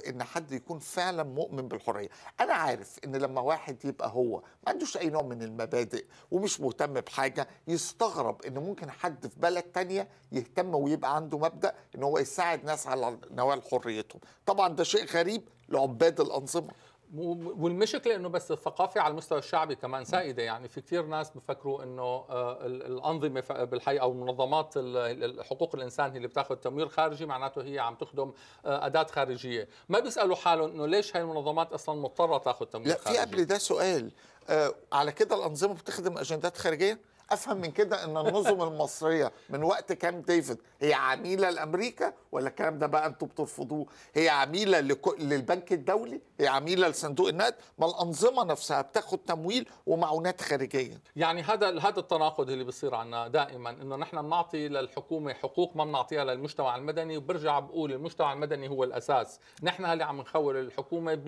ان حد يكون فعلا مؤمن بالحريه انا عارف ان لما واحد يبقى هو ما عندوش اي نوع من المبادئ ومش مهتم بحاجه يستغرب ان ممكن حد في بلد تانية يهتم ويبقى عنده مبدا ان هو يساعد ناس على نوال حريتهم طبعا ده شيء غريب لعباد الانظمه والمشكله انه بس الثقافه على المستوى الشعبي كمان سائده يعني في كثير ناس بفكروا انه آه، الانظمه بالحقيقه او منظمات حقوق الانسان هي اللي بتاخذ تمويل خارجي معناته هي عم تخدم آه، اداه خارجيه ما بيسالوا حالهم انه ليش هاي المنظمات اصلا مضطره تاخذ تمويل لا خارجي لا في قبل ده سؤال آه، على كده الانظمه بتخدم اجندات خارجيه افهم من كده ان النظم المصريه من وقت كام ديفيد هي عميله لامريكا ولا الكلام ده بقى انتوا بترفضوه هي عميله لك... للبنك الدولي هي عميله لصندوق النقد ما الانظمه نفسها بتاخد تمويل ومعونات خارجيه يعني هذا هذا التناقض اللي بيصير عنا دائما انه نحن بنعطي للحكومه حقوق ما بنعطيها للمجتمع المدني وبرجع بقول المجتمع المدني هو الاساس نحن اللي عم نخول الحكومه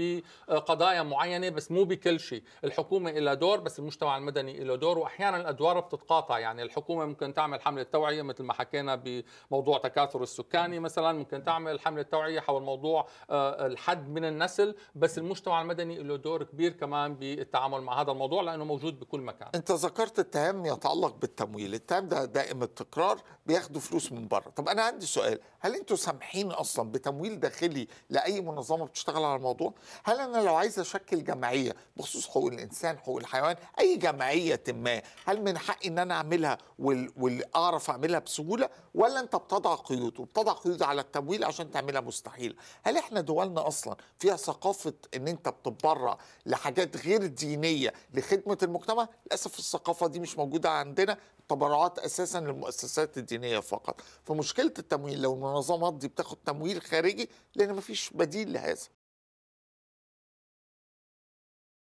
بقضايا معينه بس مو بكل شيء الحكومه لها دور بس المجتمع المدني له دور واحيانا الادوار بتتقاطع يعني الحكومه ممكن تعمل حمله توعيه مثل ما حكينا بموضوع تكاثر السكاني مثلا ممكن تعمل حمله توعيه حول موضوع آه، الحد من النسل بس المجتمع المدني له دور كبير كمان بالتعامل مع هذا الموضوع لانه موجود بكل مكان انت ذكرت اتهام يتعلق بالتمويل التهام ده دائم التكرار بياخدوا فلوس من بره طب انا عندي سؤال هل انتم سامحين اصلا بتمويل داخلي لاي منظمه بتشتغل على الموضوع هل انا لو عايز اشكل جمعيه بخصوص حقوق الانسان حقوق الحيوان اي جمعيه ما هل من حق حقي ان انا اعملها واعرف اعملها بسهوله ولا انت بتضع قيود وبتضع قيود على التمويل عشان تعملها مستحيل هل احنا دولنا اصلا فيها ثقافه ان انت بتتبرع لحاجات غير دينيه لخدمه المجتمع للاسف الثقافه دي مش موجوده عندنا التبرعات اساسا للمؤسسات الدينيه فقط فمشكله التمويل لو المنظمات دي بتاخد تمويل خارجي لان مفيش بديل لهذا